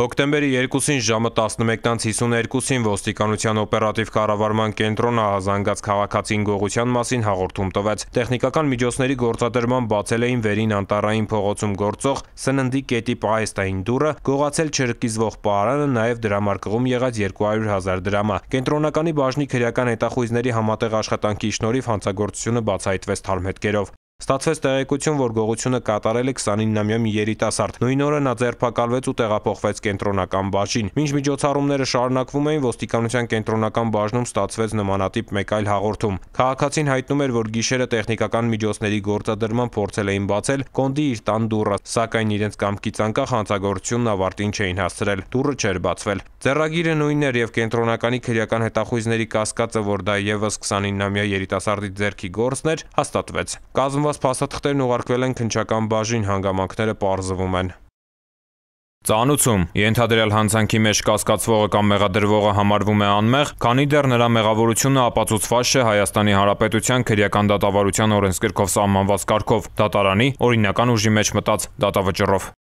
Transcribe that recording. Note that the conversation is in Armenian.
Հոկտեմբերի 2-ին ժամը 11:52-ին ոստիկանության օպերատիվ կառավարման կենտրոնը ահազանգած քաղաքացին գողության մասին հաղորդում տվեց։ Տեխնիկական միջոցների գործադրման բացել էին Վերին անտառային փողոցում գործող Սննդի կետի պահեստային դուռը, գողացել չրկիզվող պարանը, նաև դրամարկղում եղած 200 000 դրամը։ Կենտրոնականի բաժնի քրեական հետախույզների համատեղ աշխատանքի շնորհիվ հանցագործությունը բացահայտվեց թարմ հետքերով։ Ստացվեց տեղեկություն, որ գողությունը կատարել է 29-ամյա մի երիտասարդ։ Նույն օրը նա ձերբակալվեց ու տեղափոխվեց կենտրոնական բաժին։ Մինչ միջոցառումները շարունակվում էին, ոստիկանության կենտրոնական բաժնում ստացվեց նմանատիպ մեկ այլ հաղորդում։ Քաղաքացին հայտնում էր, որ գիշերը տեխնիկական միջոցների գործադրման փորձել էին բացել Կոնդի իր տան դուռը, սակայն իրենց կամքից անկախ հանցագործությունն ավարտին չէին հասցրել։ Դուռը չէր բացվել։ Ձեռագիրը նույնն էր եւ կենտրոնականի քրեական հետախույզների կասկածը, որ դա եւս 29-ամյա երիտասարդի ձեռքի գործն էր, հաստատվեց։ Կազմված ստացված փաստաթղթերն ուղարկվել են քնչական բաժին, հանգամանքները պարզվում են։ Ծանուցում ենթադրյալ հանցանքի մեջ կասկածվողը կամ մեղադրվողը համարվում է անմեղ, քանի դեռ նրա մեղավորությունը ապացուցված չէ Հայաստանի Հանրապետության քրեական դատավարության օրենսգրքով սահմանված կարգով՝ դատարանի օրինական ուժի մեջ մտած դատավճռով։